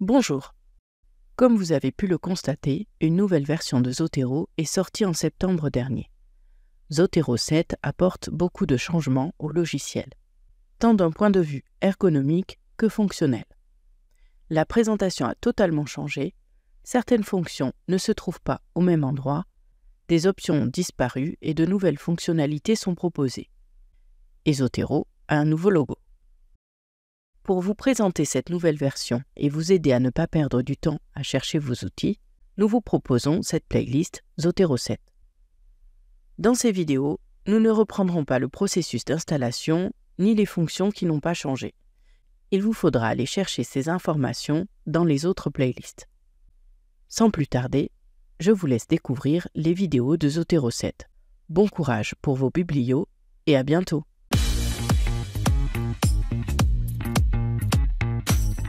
Bonjour. Comme vous avez pu le constater, une nouvelle version de Zotero est sortie en septembre dernier. Zotero 7 apporte beaucoup de changements au logiciel, tant d'un point de vue ergonomique que fonctionnel. La présentation a totalement changé, certaines fonctions ne se trouvent pas au même endroit, des options ont disparu et de nouvelles fonctionnalités sont proposées. Et Zotero a un nouveau logo. Pour vous présenter cette nouvelle version et vous aider à ne pas perdre du temps à chercher vos outils, nous vous proposons cette playlist Zotero 7. Dans ces vidéos, nous ne reprendrons pas le processus d'installation ni les fonctions qui n'ont pas changé. Il vous faudra aller chercher ces informations dans les autres playlists. Sans plus tarder, je vous laisse découvrir les vidéos de Zotero 7. Bon courage pour vos biblios et à bientôt